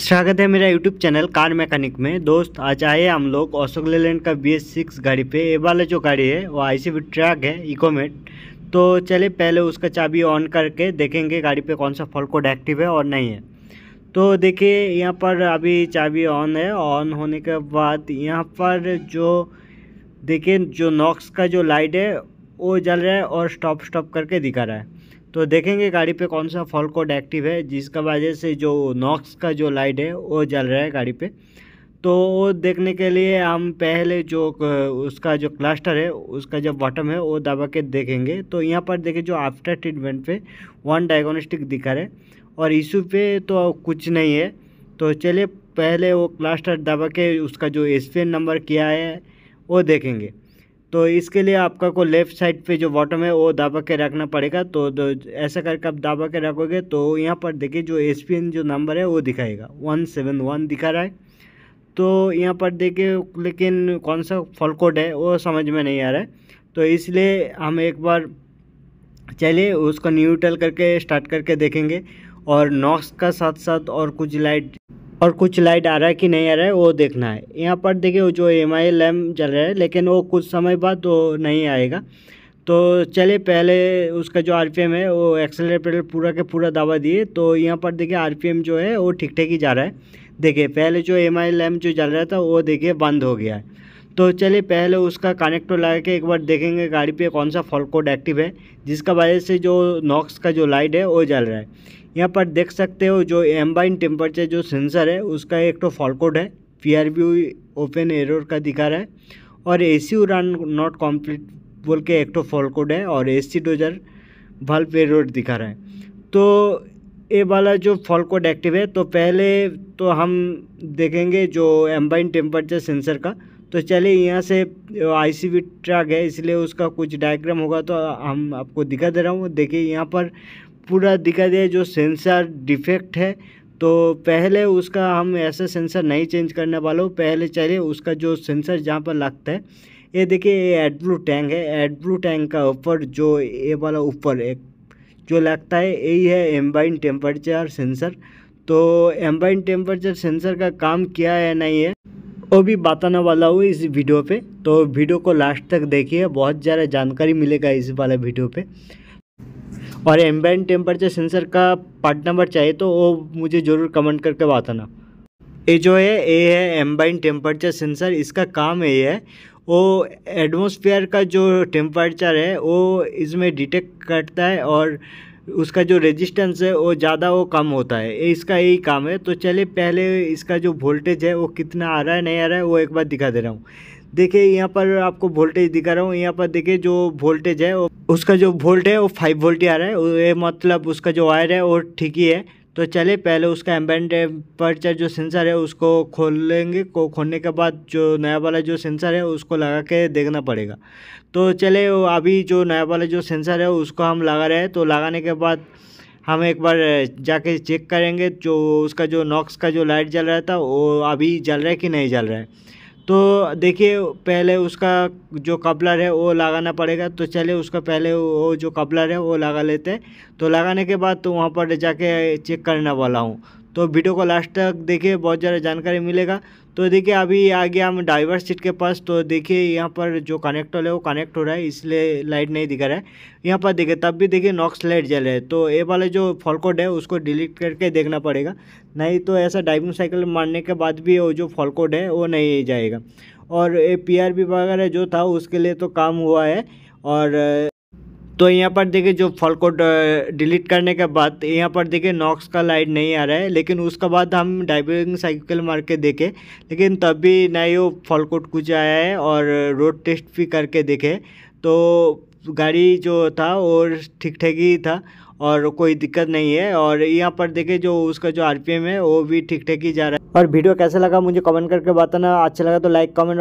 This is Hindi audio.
स्वागत है मेरा यूट्यूब चैनल कार मैकेनिक में दोस्त आज आए हम लोग अशोक लेलैंड का बी एस सिक्स गाड़ी पे ए वाला जो गाड़ी है वो आई सी ट्रैक है इकोमेट तो चले पहले उसका चाबी ऑन करके देखेंगे गाड़ी पे कौन सा फॉल कोड एक्टिव है और नहीं है तो देखिए यहाँ पर अभी चाबी ऑन है ऑन होने के बाद यहाँ पर जो देखिए जो नॉक्स का जो लाइट है वो जल रहा है और स्टॉप स्टॉप करके दिखा रहा है तो देखेंगे गाड़ी पे कौन सा फॉल कोड एक्टिव है जिसका वजह से जो नॉक्स का जो लाइट है वो जल रहा है गाड़ी पे तो वो देखने के लिए हम पहले जो उसका जो क्लस्टर है उसका जो बॉटम है वो दबा के देखेंगे तो यहाँ पर देखें जो आफ्टर ट्रीटमेंट पे वन डायग्नोस्टिक दिखा रहे और इशू पे तो कुछ नहीं है तो चलिए पहले वो क्लस्टर दबा के उसका जो एस नंबर किया है वो देखेंगे तो इसके लिए आपका को लेफ़्ट साइड पे जो बॉटम है वो दाबा के रखना पड़ेगा तो ऐसा करके आप दाबा के रखोगे तो यहाँ पर देखिए जो एस जो नंबर है वो दिखाएगा वन सेवन वन दिखा रहा है तो यहाँ पर देखिए लेकिन कौन सा फॉल कोड है वो समझ में नहीं आ रहा है तो इसलिए हम एक बार चलिए उसको न्यूट्रल करके स्टार्ट करके देखेंगे और नॉक्स का साथ साथ और कुछ लाइट और कुछ लाइट आ रहा है कि नहीं आ रहा है वो देखना है यहाँ पर देखिए जो एम आई लैम्प चल रहा है लेकिन वो कुछ समय बाद वो तो नहीं आएगा तो चलिए पहले उसका जो आर है वो एक्सेलरेटर पूरा के पूरा दावा दिए तो यहाँ पर देखिए आर जो है वो ठीक ठीक ही जा रहा है देखिए पहले जो एम आई लैम्प जो चल रहा था वो देखिए बंद हो गया है तो चलिए पहले उसका कनेक्टर लगा के एक बार देखेंगे गाड़ी पे कौन सा फॉल्ट कोड एक्टिव है जिसका वजह से जो नॉक्स का जो लाइट है वो जल रहा है यहाँ पर देख सकते हो जो एम्बाइन टेम्परेचर जो सेंसर है उसका एक तो फॉलकोड है P R B open error का दिखा रहा है और ए सी उड़ान नॉट कॉम्प्लीट बोल के एक तो फॉलकोड कोड है और A C doser valve error दिखा रहा है तो ये वाला जो फॉलकोड कोड एक्टिव है तो पहले तो हम देखेंगे जो एम्बाइन टेम्परेचर सेंसर का तो चलिए यहाँ से आई सी बी ट्रैक है इसलिए उसका कुछ डायग्राम होगा तो हम आपको दिखा दे रहा हूँ देखिए यहाँ पर पूरा दिखा दिया जो सेंसर डिफेक्ट है तो पहले उसका हम ऐसा सेंसर नहीं चेंज करने वाला हूँ पहले चाहिए उसका जो सेंसर जहाँ पर लगता है ये देखिए ये एड ब्लू टैंक है एड ब्लू टैंक का ऊपर जो ये वाला ऊपर एक जो लगता है यही है एम्बाइन टेम्परेचर सेंसर तो एम्बाइन टेम्परेचर सेंसर का काम क्या है नहीं है वो भी बताने वाला हूँ इस वीडियो पे तो वीडियो को लास्ट तक देखिए बहुत ज़्यादा जानकारी मिलेगा इस वाले वीडियो पे और एम्बेंट टेम्परेचर सेंसर का पार्ट नंबर चाहिए तो वो मुझे ज़रूर कमेंट करके बताना ये जो है ये है एम्बाइन टेम्परेचर सेंसर इसका काम ये है वो एटमोसफियर का जो टेम्परेचर है वो इसमें डिटेक्ट करता है और उसका जो रेजिस्टेंस है वो ज़्यादा वो कम होता है इसका यही काम है तो चलिए पहले इसका जो वोल्टेज है वो कितना आ रहा है नहीं आ रहा है वो एक बार दिखा दे रहा हूँ देखिए यहाँ पर आपको वोल्टेज दिखा रहा हूँ यहाँ पर देखिए जो वोल्टेज है उसका जो वोल्ट है वो फाइव वोल्ट ही आ रहा है ये मतलब उसका जो वायर है वो ठीक ही है तो चले पहले उसका एम्बेंड टेम्परेचर जो सेंसर है उसको खोल लेंगे को खोलने के बाद जो नया वाला जो सेंसर है उसको लगा के देखना पड़ेगा तो चले अभी जो नया वाला जो सेंसर है उसको हम लगा रहे हैं तो लगाने के बाद हम एक बार जाके चेक करेंगे जो उसका जो नॉक्स का जो लाइट जल रहा था वो अभी जल रहा है कि नहीं जल रहा है तो देखिए पहले उसका जो कपलर है वो लगाना पड़ेगा तो चलिए उसका पहले वो जो कपलर है वो लगा लेते हैं तो लगाने के बाद तो वहाँ पर जाके चेक करने वाला हूँ तो वीडियो को लास्ट तक देखिए बहुत ज़्यादा जानकारी मिलेगा तो देखिए अभी आ गया हम ड्राइवर सीट के पास तो देखिए यहाँ पर जो कनेक्टर है वो कनेक्ट हो रहा है इसलिए लाइट नहीं दिखा रहा है यहाँ पर देखिए तब भी देखिए नॉक्स लाइट जल रहा है तो ये वाले जो फॉलकोड है उसको डिलीट करके देखना पड़ेगा नहीं तो ऐसा ड्राइविंग साइकिल मारने के बाद भी वो जो फॉलकोड है वो नहीं जाएगा और ये पी वगैरह जो था उसके लिए तो काम हुआ है और तो यहाँ पर देखिए जो फॉल को डिलीट करने के बाद यहाँ पर देखिए नॉक्स का लाइट नहीं आ रहा है लेकिन उसके बाद हम डाइविंग साइकिल मार के देखे लेकिन तब भी ना ही वो फॉल कोट कुछ आया है और रोड टेस्ट भी करके देखे तो गाड़ी जो था वो ठीक ठाक ही था और कोई दिक्कत नहीं है और यहाँ पर देखे जो उसका जो आरपीएम है वो भी ठीक ठाक ही जा रहा है और वीडियो कैसा लगा मुझे कमेंट करके बताना अच्छा लगा तो लाइक कमेंट और